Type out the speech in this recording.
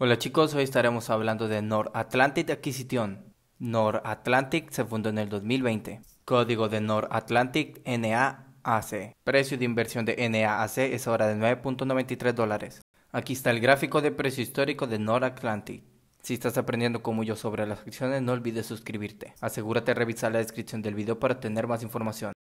Hola chicos, hoy estaremos hablando de North Atlantic Acquisition. North Atlantic se fundó en el 2020. Código de North Atlantic NAAC. Precio de inversión de NAAC es ahora de 9.93 dólares. Aquí está el gráfico de precio histórico de North Atlantic. Si estás aprendiendo como yo sobre las acciones, no olvides suscribirte. Asegúrate de revisar la descripción del video para tener más información.